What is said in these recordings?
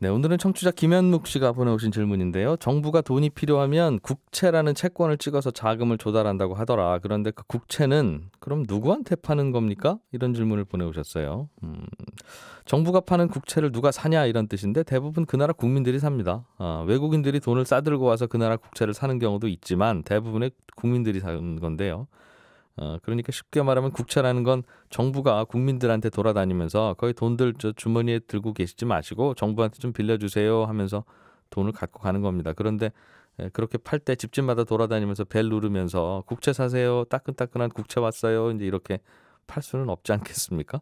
네, 오늘은 청취자 김현묵 씨가 보내오신 질문인데요. 정부가 돈이 필요하면 국채라는 채권을 찍어서 자금을 조달한다고 하더라. 그런데 그 국채는 그럼 누구한테 파는 겁니까? 이런 질문을 보내오셨어요. 음, 정부가 파는 국채를 누가 사냐 이런 뜻인데 대부분 그 나라 국민들이 삽니다. 아, 외국인들이 돈을 싸들고 와서 그 나라 국채를 사는 경우도 있지만 대부분의 국민들이 사는 건데요. 어, 그러니까 쉽게 말하면 국채라는 건 정부가 국민들한테 돌아다니면서 거의 돈들 저 주머니에 들고 계시지 마시고 정부한테 좀 빌려주세요 하면서 돈을 갖고 가는 겁니다. 그런데 예, 그렇게 팔 때 집집마다 돌아다니면서 벨 누르면서 국채 사세요. 따끈따끈한 국채 왔어요. 이제 이렇게 팔 수는 없지 않겠습니까?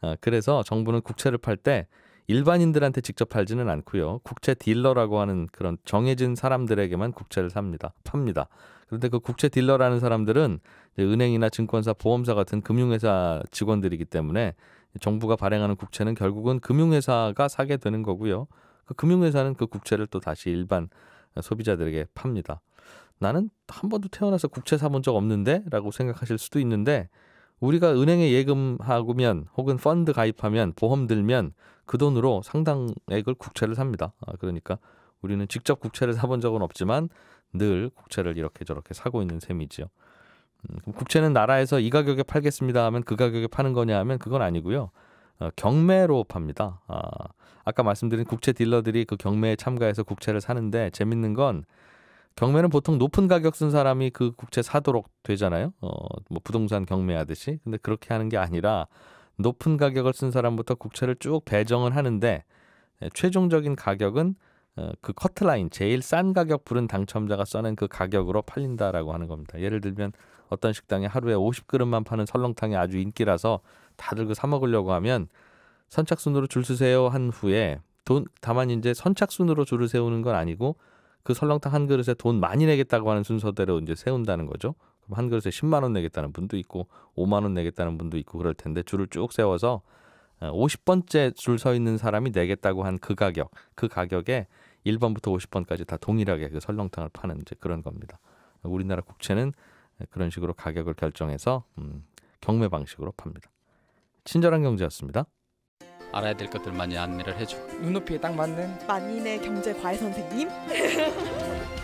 아, 그래서 정부는 국채를 팔때 일반인들한테 직접 팔지는 않고요. 국채 딜러라고 하는 그런 정해진 사람들에게만 국채를 삽니다. 팝니다. 그런데 그 국채 딜러라는 사람들은 은행이나 증권사, 보험사 같은 금융회사 직원들이기 때문에 정부가 발행하는 국채는 결국은 금융회사가 사게 되는 거고요. 그 금융회사는 그 국채를 또 다시 일반 소비자들에게 팝니다. 나는 한 번도 태어나서 국채 사본 적 없는데? 라고 생각하실 수도 있는데, 우리가 은행에 예금하고면 혹은 펀드 가입하면 보험 들면 그 돈으로 상당액을 국채를 삽니다. 아, 그러니까 우리는 직접 국채를 사본 적은 없지만 늘 국채를 이렇게 저렇게 사고 있는 셈이지요. 음, 국채는 나라에서 이 가격에 팔겠습니다 하면 그 가격에 파는 거냐 하면 그건 아니고요. 어, 경매로 팝니다. 아, 아까 말씀드린 국채 딜러들이 그 경매에 참가해서 국채를 사는데 재밌는 건 경매는 보통 높은 가격 쓴 사람이 그 국채 사도록 되잖아요. 어, 뭐 부동산 경매하듯이. 근데 그렇게 하는 게 아니라 높은 가격을 쓴 사람부터 국채를 쭉 배정을 하는데 예, 최종적인 가격은 어, 그 커트라인 제일 싼 가격 부른 당첨자가 써낸 그 가격으로 팔린다라고 하는 겁니다. 예를 들면 어떤 식당에 하루에 50그릇만 파는 설렁탕이 아주 인기라서 다들 그 사 먹으려고 하면 선착순으로 줄 서세요 한 후에 돈 다만 이제 선착순으로 줄을 세우는 건 아니고 그 설렁탕 한 그릇에 돈 많이 내겠다고 하는 순서대로 이제 세운다는 거죠. 그럼 한 그릇에 10만 원 내겠다는 분도 있고 5만 원 내겠다는 분도 있고 그럴 텐데 줄을 쭉 세워서 50번째 어, 줄서 있는 사람이 내겠다고 한 그 가격, 그 가격에 1번부터 50번까지 다 동일하게 그 설렁탕을 파는 이제 그런 겁니다. 우리나라 국채는 그런 식으로 가격을 결정해서 음, 경매 방식으로 팝니다. 친절한 경제였습니다. 알아야 될것들 많이 안내를 해줘 눈높이에 딱 맞는 만인의 경제 과외 선생님